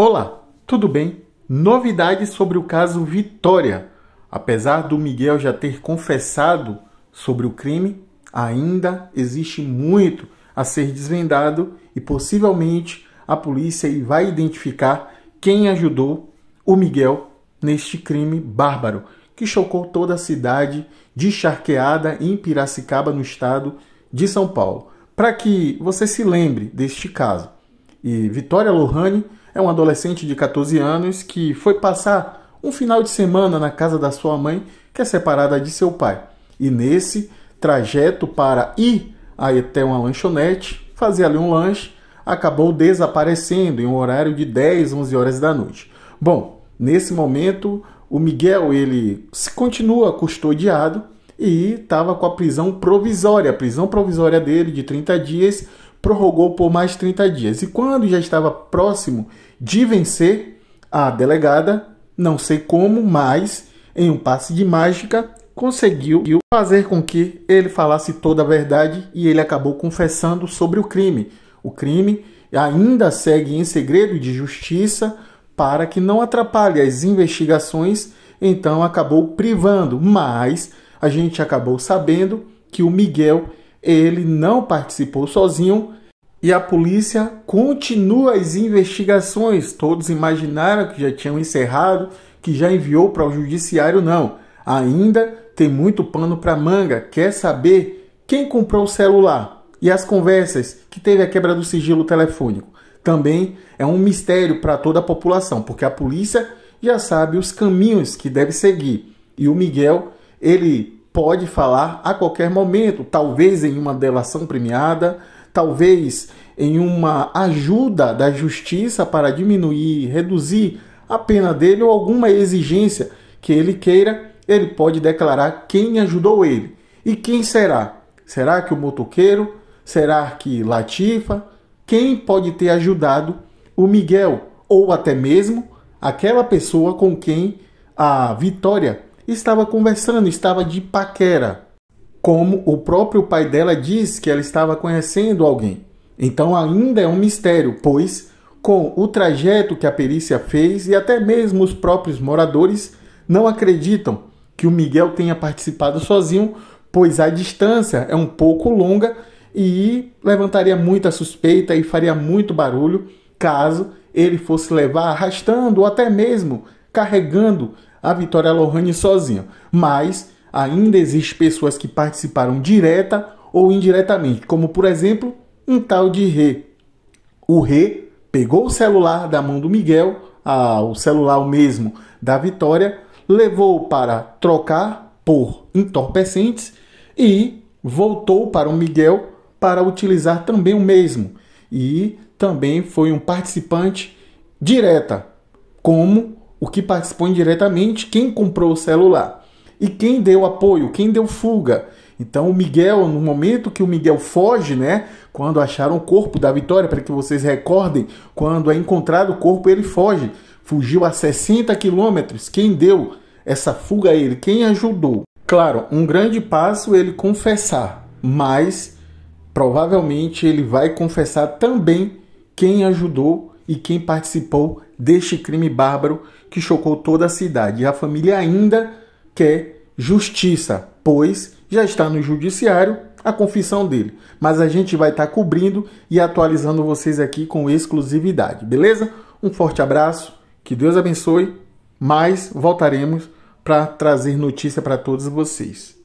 Olá, tudo bem? Novidades sobre o caso Vitória. Apesar do Miguel já ter confessado sobre o crime, ainda existe muito a ser desvendado e possivelmente a polícia vai identificar quem ajudou o Miguel neste crime bárbaro que chocou toda a cidade de Charqueada em Piracicaba, no estado de São Paulo. Para que você se lembre deste caso. E Vitória Lohane é um adolescente de 14 anos que foi passar um final de semana na casa da sua mãe, que é separada de seu pai. E nesse trajeto para ir até uma lanchonete, fazer ali um lanche, acabou desaparecendo em um horário de 10, 11 horas da noite. Bom, nesse momento, o Miguel ele continua custodiado e estava com a prisão provisória, a prisão provisória dele de 30 dias, prorrogou por mais 30 dias. E quando já estava próximo de vencer, a delegada, não sei como, mas em um passe de mágica, conseguiu fazer com que ele falasse toda a verdade e ele acabou confessando sobre o crime. O crime ainda segue em segredo de justiça para que não atrapalhe as investigações, então acabou privando, mas a gente acabou sabendo que o Miguel ele não participou sozinho e a polícia continua as investigações. Todos imaginaram que já tinham encerrado, que já enviou para o judiciário, não. Ainda tem muito pano para manga. Quer saber quem comprou o celular e as conversas que teve a quebra do sigilo telefônico? Também é um mistério para toda a população, porque a polícia já sabe os caminhos que deve seguir. E o Miguel, ele pode falar a qualquer momento, talvez em uma delação premiada, talvez em uma ajuda da justiça para diminuir, reduzir a pena dele ou alguma exigência que ele queira, ele pode declarar quem ajudou ele. E quem será? Será que o motoqueiro? Será que Latifa? Quem pode ter ajudado o Miguel ou até mesmo aquela pessoa com quem a Vitória estava conversando, estava de paquera. Como o próprio pai dela diz que ela estava conhecendo alguém. Então ainda é um mistério, pois com o trajeto que a perícia fez e até mesmo os próprios moradores não acreditam que o Miguel tenha participado sozinho, pois a distância é um pouco longa e levantaria muita suspeita e faria muito barulho caso ele fosse levar arrastando ou até mesmo carregando a Vitória Lohane sozinha, mas ainda existem pessoas que participaram direta ou indiretamente, como por exemplo, um tal de Rê. O Rê pegou o celular da mão do Miguel, a, ah, o celular mesmo da Vitória, levou para trocar por entorpecentes e voltou para o Miguel para utilizar também o mesmo. E também foi um participante direta, como o que participou indiretamente quem comprou o celular e quem deu apoio, quem deu fuga. Então o Miguel, no momento que o Miguel foge, né, quando acharam o corpo da Vitória, para que vocês recordem, quando é encontrado o corpo, ele foge. Fugiu a 60 quilômetros. Quem deu essa fuga a ele? Quem ajudou? Claro, um grande passo ele confessar, mas provavelmente ele vai confessar também quem ajudou e quem participou deste crime bárbaro que chocou toda a cidade. E a família ainda quer justiça, pois já está no judiciário a confissão dele. Mas a gente vai estar tá cobrindo e atualizando vocês aqui com exclusividade, beleza? Um forte abraço, que Deus abençoe, mas voltaremos para trazer notícia para todos vocês.